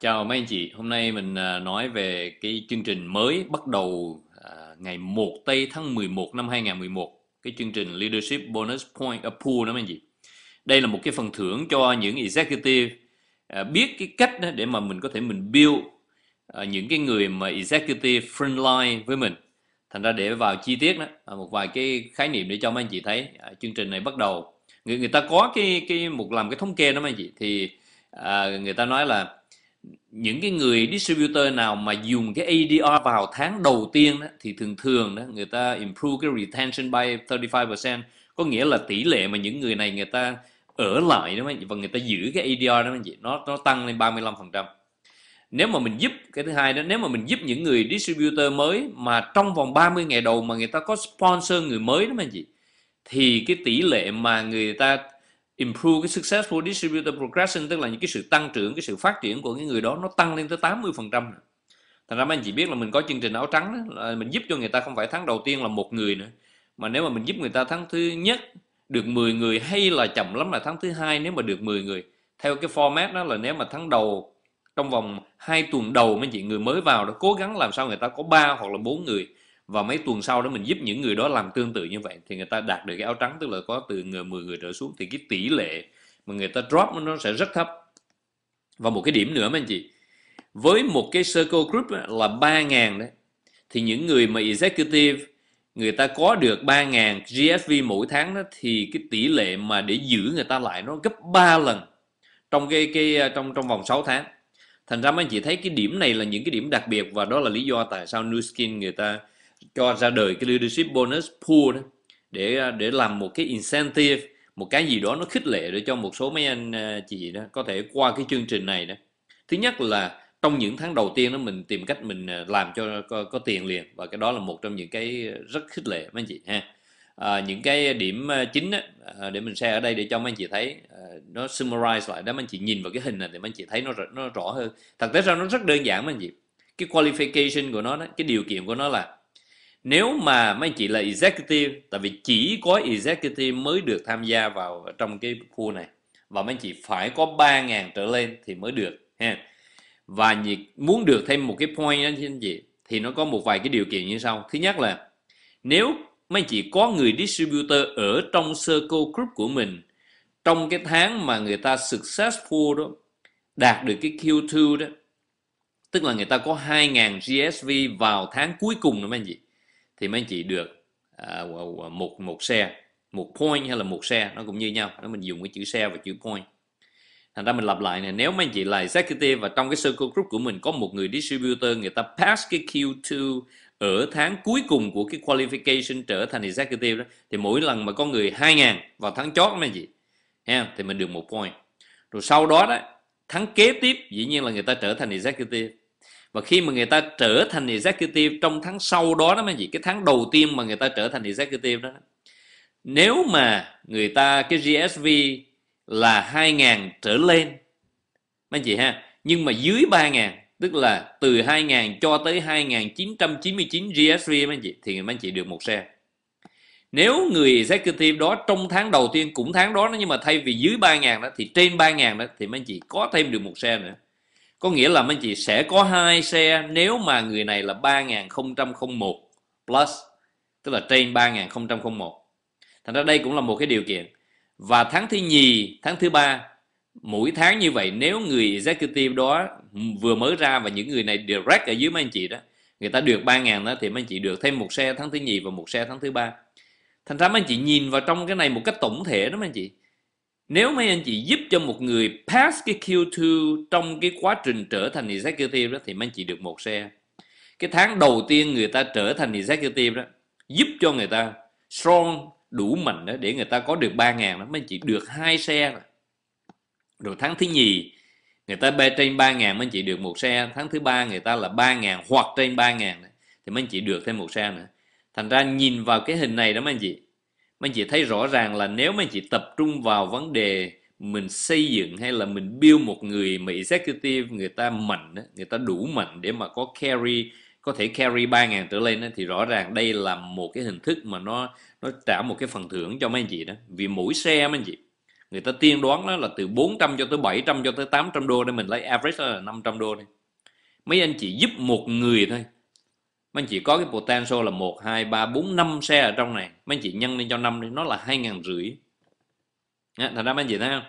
Chào mấy anh chị, hôm nay mình à, nói về cái chương trình mới bắt đầu à, ngày 1 tây tháng 11 năm 2011, cái chương trình Leadership Bonus Point a Pool đó mấy anh chị. Đây là một cái phần thưởng cho những executive à, biết cái cách để mà mình có thể mình build những cái người mà executive frontline với mình. Thành ra để vào chi tiết đó, một vài cái khái niệm để cho mấy anh chị thấy chương trình này bắt đầu. Người người ta có cái cái một làm cái thống kê đó mấy anh chị thì à, người ta nói là những cái người distributor nào mà dùng cái ADR vào tháng đầu tiên đó, thì thường thường đó người ta improve cái retention by 35% có nghĩa là tỷ lệ mà những người này người ta ở lại đó và người ta giữ cái ADR đó vậy nó nó tăng lên 35% nếu mà mình giúp cái thứ hai đó nếu mà mình giúp những người distributor mới mà trong vòng 30 ngày đầu mà người ta có sponsor người mới đó mà chị thì cái tỷ lệ mà người ta improve cái successful distributor progression tức là những cái sự tăng trưởng cái sự phát triển của cái người đó nó tăng lên tới 80 phần trăm thành ra mấy anh chị biết là mình có chương trình áo trắng đó, là mình giúp cho người ta không phải tháng đầu tiên là một người nữa mà nếu mà mình giúp người ta tháng thứ nhất được 10 người hay là chậm lắm là tháng thứ hai nếu mà được 10 người theo cái format đó là nếu mà tháng đầu trong vòng hai tuần đầu mấy chị người mới vào đó cố gắng làm sao người ta có ba hoặc là bốn người và mấy tuần sau đó mình giúp những người đó làm tương tự như vậy thì người ta đạt được cái áo trắng tức là có từ 10 người trở xuống thì cái tỷ lệ mà người ta drop nó sẽ rất thấp và một cái điểm nữa mấy anh chị với một cái circle group là 3.000 đấy thì những người mà executive người ta có được 3.000 GSV mỗi tháng đó thì cái tỷ lệ mà để giữ người ta lại nó gấp 3 lần trong cái cái ờ, trong trong vòng 6 tháng. Thành ra mấy anh chị thấy cái điểm này là những cái điểm đặc biệt và đó là lý do tại sao New Skin người ta cho ra đời cái leadership bonus pool đó để à, để làm một cái incentive một cái gì đó nó khích lệ để cho một số mấy anh à, chị đó có thể qua cái chương trình này đó thứ nhất là trong những tháng đầu tiên đó mình tìm cách mình à, làm cho có, có tiền liền và cái đó là một trong những cái rất khích lệ mấy anh chị ha à, những cái điểm chính á, để mình share ở đây để cho mấy anh chị thấy nó summarize lại đó mấy anh chị nhìn vào cái hình này thì mấy anh chị thấy nó nó rõ hơn thực tế ra nó rất đơn giản mấy anh chị cái qualification của nó đó, cái điều kiện của nó là nếu mà mấy anh chị là executive tại vì chỉ có executive mới được tham gia vào trong cái khu này và mấy anh chị phải có 3.000 trở lên thì mới được ha và muốn được thêm một cái point đó anh chị thì nó có một vài cái điều kiện như sau thứ nhất là nếu mấy anh chị có người distributor ở trong circle group của mình trong cái tháng mà người ta successful đó đạt được cái Q2 đó tức là người ta có 2.000 GSV vào tháng cuối cùng nữa mấy anh chị thì mấy anh chị được à, một một xe một point hay là một xe nó cũng như nhau nó mình dùng cái chữ xe và chữ point thành ra mình lặp lại này nếu mấy anh chị là executive và trong cái circle group của mình có một người distributor người ta pass cái Q2 ở tháng cuối cùng của cái qualification trở thành executive đó thì mỗi lần mà có người 2.000 vào tháng chót mấy anh chị ha thì mình được một point rồi sau đó đó tháng kế tiếp dĩ nhiên là người ta trở thành executive và khi mà người ta trở thành executive trong tháng sau đó đó mấy gì cái tháng đầu tiên mà người ta trở thành executive đó nếu mà người ta cái GSV là 2.000 trở lên mấy chị ha nhưng mà dưới 3.000 tức là từ 2.000 cho tới 2.999 GSV mấy chị thì mấy chị được một xe nếu người executive đó trong tháng đầu tiên cũng tháng đó nhưng mà thay vì dưới 3.000 đó thì trên 3.000 đó thì mấy chị có thêm được một xe nữa có nghĩa là mấy chị sẽ có hai xe nếu mà người này là 3001 plus tức là trên 3001 thành ra đây cũng là một cái điều kiện và tháng thứ nhì tháng thứ ba mỗi tháng như vậy nếu người executive đó vừa mới ra và những người này direct ở dưới mấy anh chị đó người ta được 3.000 đó thì mấy anh chị được thêm một xe tháng thứ nhì và một xe tháng thứ ba thành ra mấy anh chị nhìn vào trong cái này một cách tổng thể đó mấy anh chị nếu mấy anh chị giúp cho một người pass cái Q2 trong cái quá trình trở thành executive đó thì mấy anh chị được một xe cái tháng đầu tiên người ta trở thành executive đó giúp cho người ta strong đủ mạnh đó để người ta có được 3 ngàn đó mấy anh chị được hai xe rồi. rồi tháng thứ nhì người ta bê trên 3 ngàn mấy anh chị được một xe tháng thứ ba người ta là 3 ngàn hoặc trên 3 ngàn thì mấy anh chị được thêm một xe nữa thành ra nhìn vào cái hình này đó mấy anh chị mấy anh chị thấy rõ ràng là nếu mấy anh chị tập trung vào vấn đề mình xây dựng hay là mình build một người mà executive người ta mạnh người ta đủ mạnh để mà có carry có thể carry 3.000 trở lên thì rõ ràng đây là một cái hình thức mà nó nó trả một cái phần thưởng cho mấy anh chị đó vì mỗi xe mấy anh chị người ta tiên đoán đó là từ 400 cho tới 700 cho tới 800 đô để mình lấy average là 500 đô đi mấy anh chị giúp một người thôi mấy anh chị có cái potential là 1, 2, 3, 4, 5 xe ở trong này mấy anh chị nhân lên cho năm đi nó là hai ngàn rưỡi thành ra mấy anh chị thấy không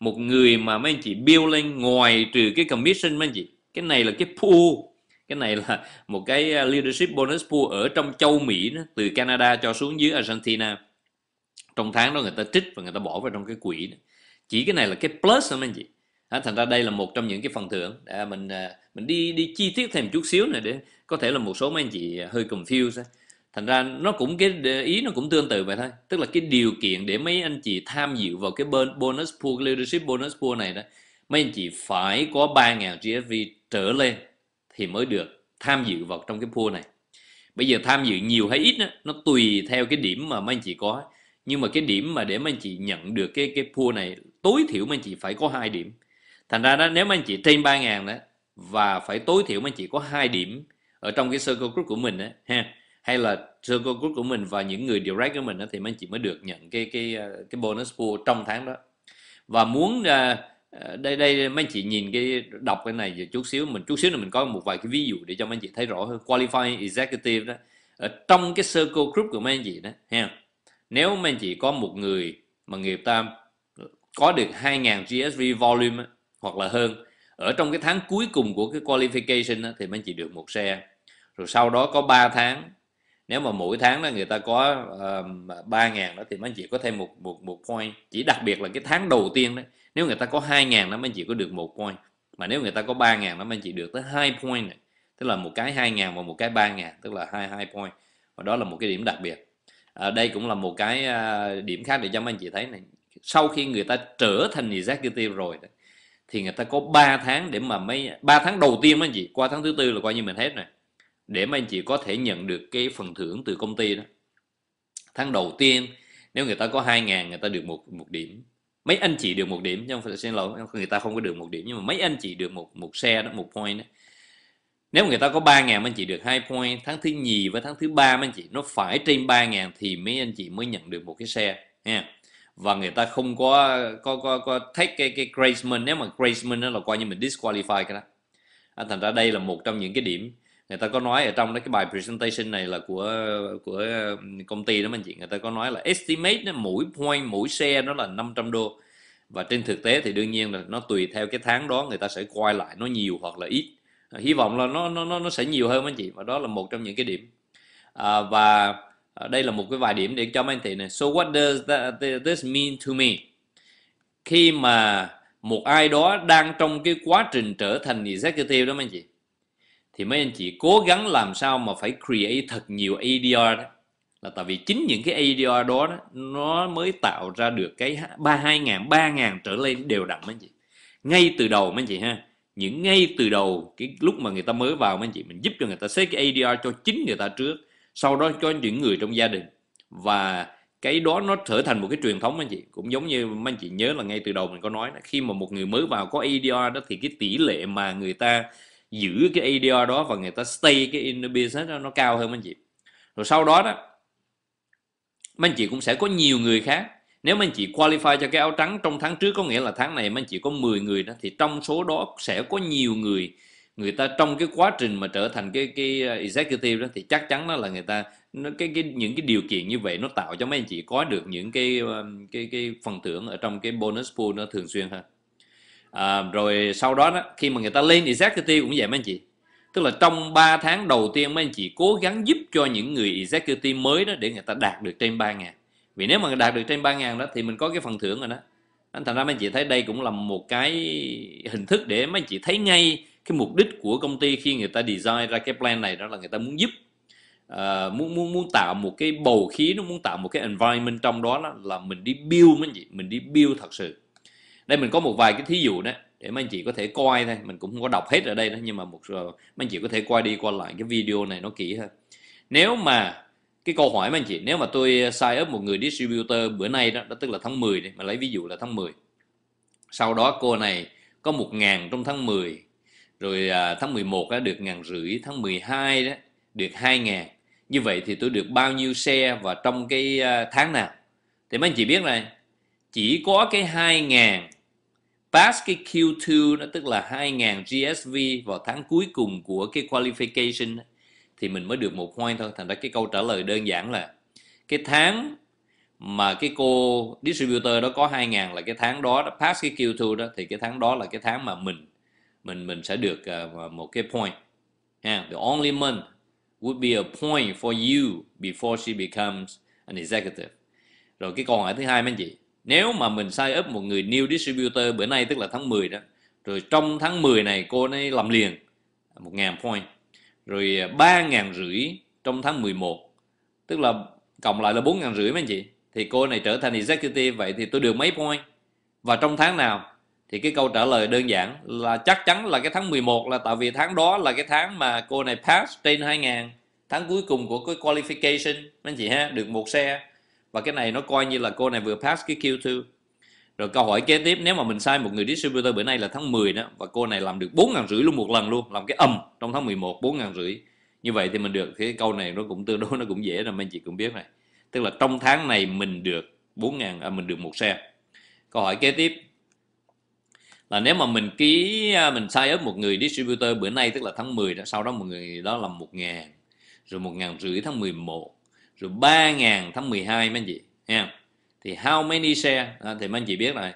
một người mà mấy anh chị build lên ngoài trừ cái commission mấy anh chị cái này là cái pool cái này là một cái à, leadership bonus pool ở trong châu Mỹ đó, từ Canada cho xuống dưới Argentina trong tháng đó người ta trích và người ta bỏ vào trong cái quỹ đó. chỉ cái này là cái plus thôi mấy anh chị à, thành ra đây là một trong những cái phần thưởng à, mình à, mình đi đi chi tiết thêm chút xíu này để có thể là một số mấy anh chị hơi confused thành ra nó cũng cái ý nó cũng tương tự vậy thôi tức là cái điều kiện để mấy anh chị tham dự vào cái bên bonus pool leadership bonus pool này đó mấy anh chị phải có 3.000 GSV trở lên thì mới được tham dự vào trong cái pool này bây giờ tham dự nhiều hay ít đó, nó tùy theo cái điểm mà mấy anh chị có nhưng mà cái điểm mà để mấy anh chị nhận được cái cái pool này tối thiểu mấy anh chị phải có hai điểm thành ra đó nếu mà anh chị trên 3 ngàn đó và phải tối thiểu mà anh chị có hai điểm ở trong cái circle group của mình đó, ha hay là circle group của mình và những người direct của mình đó, thì mấy anh chị mới được nhận cái cái ờ, cái bonus pool trong tháng đó và muốn ờ, ờ, đây đây mấy anh chị nhìn cái đọc cái này giờ chút xíu mình chút xíu là mình có một vài cái ví dụ để cho mấy anh chị thấy rõ hơn qualify executive đó ở trong cái circle group của mấy anh chị đó ha nếu mấy anh chị có một người mà người ta có được 2.000 GSV volume hoặc là hơn ở trong cái tháng cuối cùng của cái qualification đó, thì mấy anh chị được một xe rồi sau đó có 3 tháng nếu mà mỗi tháng đó người ta có uh, 3 ngàn đó thì mấy anh chị có thêm một một một point chỉ đặc biệt là cái tháng đầu tiên đó nếu người ta có 2 ngàn đó mấy anh chị có được một point mà nếu người ta có 3 ngàn đó mấy anh chị được tới hai point này. tức là một cái 2 ngàn và một cái 3 ngàn tức là hai hai point và đó là một cái điểm đặc biệt à, đây cũng là một cái à, điểm khác để cho mấy anh chị thấy này sau khi người ta trở thành executive rồi đó, thì người ta có 3 tháng để mà mấy 3 tháng đầu tiên anh chị qua tháng thứ tư là coi như mình hết này để mà anh chị có thể nhận được cái phần thưởng từ công ty đó tháng đầu tiên nếu người ta có 2 ngàn người ta được một một điểm mấy anh chị được một điểm nhưng phải xin lỗi người ta không có được một điểm nhưng mà mấy anh chị được một một xe đó một point đó. nếu người ta có 3 ngàn anh chị được hai point tháng thứ nhì và tháng thứ ba anh chị nó phải trên 3 ngàn thì mấy anh chị mới nhận được một cái xe nha yeah và người ta không có có có, có take cái cái Graceman nếu mà Graceman nó là coi như mình disqualify cái đó à, thành ra đây là một trong những cái điểm người ta có nói ở trong đó cái bài presentation này là của của um, công ty đó anh chị người ta có nói là estimate nó mỗi point mỗi xe nó là 500 đô và trên thực tế thì đương nhiên là nó tùy theo cái tháng đó người ta sẽ quay lại nó nhiều hoặc là ít hy vọng là nó nó nó sẽ nhiều hơn anh chị và đó là một trong những cái điểm à, và Ờ, đây là một cái vài điểm để cho mấy anh chị này so what does that, this mean to me khi mà một ai đó đang trong cái quá trình trở thành executive đó mấy anh chị thì mấy anh chị cố gắng làm sao mà phải create thật nhiều ADR đó là tại vì chính những cái ADR đó, đó nó mới tạo ra được cái ba hai ngàn ba ngàn trở lên đều đặn mấy anh chị ngay từ đầu mấy anh chị ha những ngay từ đầu cái lúc mà người ta mới vào mấy anh chị mình giúp cho người ta xếp cái ADR cho chính người ta trước sau đó cho những người trong gia đình và cái đó nó trở thành một cái truyền thống anh chị cũng giống như anh chị nhớ là ngay từ đầu mình có nói khi mà một người mới vào có ADR đó thì cái tỷ lệ mà người ta giữ cái ADR đó và người ta stay cái in the business đó, nó cao hơn anh chị rồi sau đó đó anh chị cũng sẽ có nhiều người khác nếu anh chị qualify cho cái áo trắng trong tháng trước có nghĩa là tháng này anh chị có 10 người đó thì trong số đó sẽ có nhiều người người ta trong cái quá trình mà trở thành cái cái ờ, executive đó thì chắc chắn đó là người ta nó cái cái những cái điều kiện như vậy nó tạo cho mấy anh chị có được những cái ờ, cái cái phần thưởng ở trong cái bonus pool nó thường xuyên hơn à, rồi sau đó, đó khi mà người ta lên executive cũng vậy mấy anh chị tức là trong 3 tháng đầu tiên mấy anh chị cố gắng giúp cho những người executive mới đó để người ta đạt được trên 3 ngàn vì nếu mà đạt được trên 3 ngàn đó thì mình có cái phần thưởng rồi đó anh thành ra mấy anh chị thấy đây cũng là một cái hình thức để mấy anh chị thấy ngay cái mục đích của công ty khi người ta design ra cái plan này đó là người ta muốn giúp uh, muốn muốn muốn tạo một cái bầu khí nó muốn tạo một cái environment trong đó, đó là mình đi build mấy anh chị mình đi build thật sự đây mình có một vài cái thí dụ đó để mấy anh chị có thể coi thôi mình cũng không có đọc hết ở đây đó nhưng mà một mấy anh chị có thể coi đi coi lại cái video này nó kỹ hơn nếu mà cái câu hỏi mấy anh chị nếu mà tôi sign up một người distributor bữa nay đó, đó tức là tháng 10 đi mà lấy ví dụ là tháng 10 sau đó cô này có 1.000 trong tháng 10 rồi à, tháng 11 đã được ngàn rưỡi tháng 12 đó được 2 ngàn như vậy thì tôi được bao nhiêu xe và trong cái à, tháng nào thì mấy anh chị biết này chỉ có cái 2 ngàn pass cái Q2 đó tức là 2 ngàn GSV vào tháng cuối cùng của cái qualification thì mình mới được một coin thôi thành ra cái câu trả lời đơn giản là cái tháng mà cái cô distributor đó có 2 ngàn là cái tháng đó pass cái Q2 đó thì cái tháng đó là cái tháng mà mình mình mình sẽ được uh, một cái point yeah. the only month would be a point for you before she becomes an executive rồi cái câu hỏi thứ hai mấy anh chị nếu mà mình sign up một người new distributor bữa nay tức là tháng 10 đó rồi trong tháng 10 này cô ấy làm liền 1.000 point rồi ờ, ba ngàn rưỡi trong tháng 11 tức là cộng lại là bốn ngàn rưỡi mấy anh chị thì cô này trở thành executive vậy thì tôi được mấy point và trong tháng nào thì cái câu trả lời đơn giản là chắc chắn là cái tháng 11 là tại vì tháng đó là cái tháng mà cô này pass trên 2000 tháng cuối cùng của cái qualification anh chị ha được một xe và cái này nó coi như là cô này vừa pass cái Q2 rồi câu hỏi kế tiếp nếu mà mình sai một người distributor bữa nay là tháng 10 đó và cô này làm được bốn ngàn rưỡi luôn một lần luôn làm cái âm trong tháng 11 bốn ngàn rưỡi như vậy thì mình được cái câu này nó cũng tương đối nó cũng dễ là anh chị cũng biết này tức là trong tháng này mình được bốn ngàn à, mình được một xe câu hỏi kế tiếp là nếu mà mình ký à, mình sai up một người distributor bữa nay tức là tháng 10 đó sau đó một người đó làm một ngàn rồi một ngàn rưỡi tháng 11 rồi ba ngàn tháng 12 mấy anh chị nha thì how many share à, thì mấy anh chị biết rồi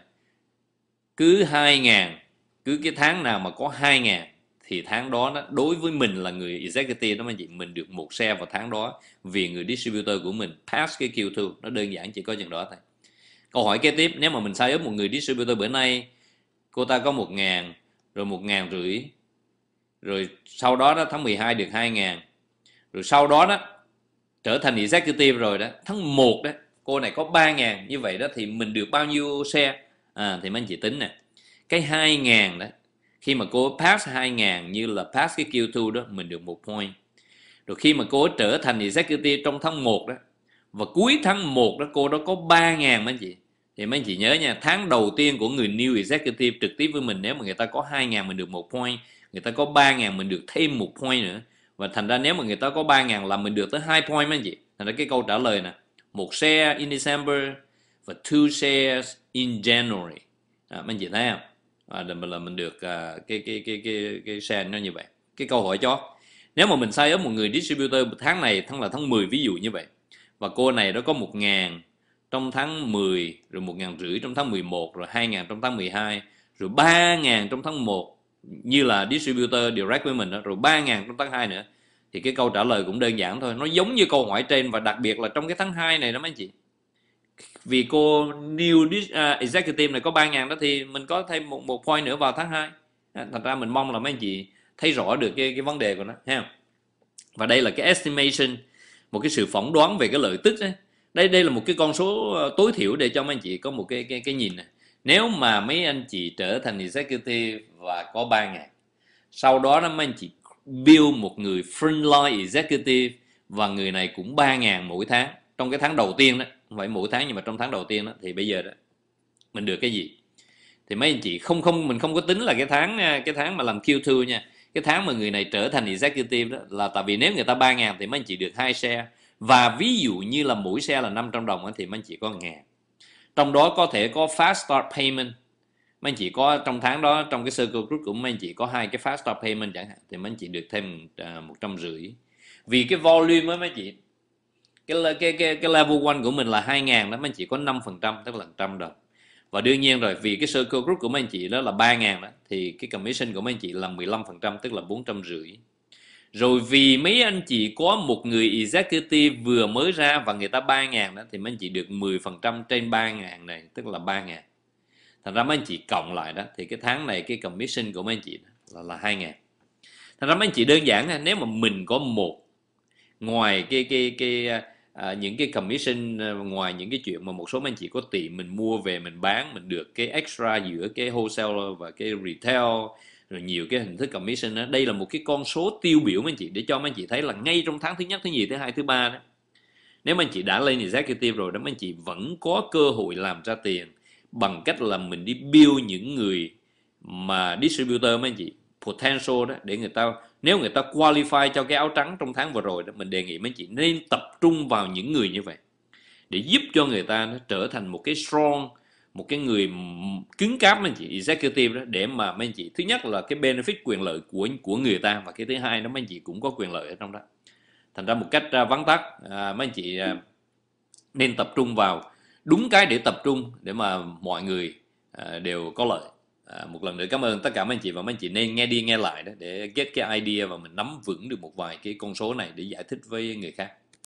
cứ hai ngàn cứ cái tháng nào mà có hai ngàn thì tháng đó, đó đối với mình là người executive đó mấy anh chị mình được một xe vào tháng đó vì người distributor của mình pass cái Q2 nó đơn giản chỉ có chừng đó thôi câu hỏi kế tiếp nếu mà mình sai up một người distributor bữa nay cô ta có 1 ngàn rồi 1 ngàn rưỡi rồi sau đó đó tháng 12 được 2 ngàn rồi sau đó đó trở thành executive rồi đó tháng 1 đó cô này có 3 ngàn như vậy đó thì mình được bao nhiêu xe à, thì mấy anh chị tính nè cái 2 ngàn đó khi mà cô pass 2 ngàn như là pass cái Q2 đó mình được một point rồi khi mà cô trở thành executive trong tháng 1 đó và cuối tháng 1 đó cô đó có 3 ngàn mấy anh chị thì mấy anh chị nhớ nha tháng đầu tiên của người new executive trực tiếp với mình nếu mà người ta có 2.000 mình được một point người ta có 3.000 mình được thêm một point nữa và thành ra nếu mà người ta có 3.000 là mình được tới hai point mấy anh chị thành ra cái câu trả lời nè một share in December và two shares in January à, mấy anh chị thấy không à, là mình được à, cái, cái cái cái cái share nó như vậy cái câu hỏi chót nếu mà mình sai ấp một người distributor tháng này tháng là tháng 10 ví dụ như vậy và cô này nó có một ngàn trong tháng 10 rồi một ngàn rưỡi trong tháng 11 rồi 2 ngàn trong tháng 12 rồi 3 ngàn trong tháng 1 như là distributor direct với mình đó, rồi 3 ngàn trong tháng 2 nữa thì cái câu trả lời cũng đơn giản thôi nó giống như câu hỏi trên và đặc biệt là trong cái tháng 2 này đó mấy anh chị vì cô new uh, executive này có 3 ngàn đó thì mình có thêm một một point nữa vào tháng 2 à, thành ra mình mong là mấy anh chị thấy rõ được cái cái vấn đề của nó ha và đây là cái estimation một cái sự phỏng đoán về cái lợi tức ấy đây đây là một cái con số ờ, tối thiểu để cho mấy anh chị có một cái cái cái nhìn này nếu mà mấy anh chị trở thành executive và có 3 ngày sau đó đó mấy anh chị build một người frontline executive và người này cũng 3 ngàn mỗi tháng trong cái tháng đầu tiên đó không phải mỗi tháng nhưng mà trong tháng đầu tiên đó thì bây giờ đó mình được cái gì thì mấy anh chị không không mình không có tính là cái tháng ờ, cái tháng mà làm Q2 nha cái tháng mà người này trở thành executive đó là tại vì nếu người ta 3 ngàn thì mấy anh chị được hai share và ví dụ như là mỗi xe là 500 đồng thì anh chị có ngàn trong đó có thể có fast start payment mấy anh chị có trong tháng đó trong cái circle group của mấy anh chị có hai cái fast start payment chẳng hạn thì mấy anh chị được thêm à, một trăm rưỡi vì cái volume với mấy anh chị cái cái cái, cái level one của mình là 2 ngàn đó mấy anh chị có 5 phần trăm tức là trăm đồng và đương nhiên rồi vì cái circle group của mấy anh chị đó là 3 ngàn đó thì cái commission của mấy anh chị là 15 phần trăm tức là bốn trăm rưỡi rồi vì mấy anh chị có một người executive vừa mới ra và người ta 3 ngàn đó thì mấy anh chị được 10% trên 3 ngàn này tức là 3 ngàn thành ra mấy anh chị cộng lại đó thì cái tháng này cái commission của mấy anh chị là là 2 ngàn thành ra mấy anh chị đơn giản nếu mà mình có một ngoài cái cái cái à, những cái commission à, ngoài những cái chuyện mà một số mấy anh chị có tiền mình mua về mình bán mình được cái extra giữa cái wholesale và cái retail rồi nhiều cái hình thức commission đó. đây là một cái con số tiêu biểu mấy anh chị để cho mấy anh chị thấy là ngay trong tháng thứ nhất thứ nhì thứ hai thứ ba đó nếu mà anh chị đã lên executive rồi đó mấy anh chị vẫn có cơ hội làm ra tiền bằng cách là mình đi build những người mà distributor mấy anh chị potential đó để người ta nếu người ta qualify cho cái áo trắng trong tháng vừa rồi đó mình đề nghị mấy anh chị nên tập trung vào những người như vậy để giúp cho người ta nó trở thành một cái strong một cái người cứng cáp mấy anh chị executive đó để mà mấy anh chị thứ nhất là cái benefit quyền lợi của của người ta và cái thứ hai đó mấy anh chị cũng có quyền lợi ở trong đó thành ra một cách à, vắn tắt à, mấy anh chị à, nên tập trung vào đúng cái để tập trung để mà mọi người à, đều có lợi à, một lần nữa cảm ơn tất cả mấy anh chị và mấy anh chị nên nghe đi nghe lại đó để get cái idea và mình nắm vững được một vài cái con số này để giải thích với người khác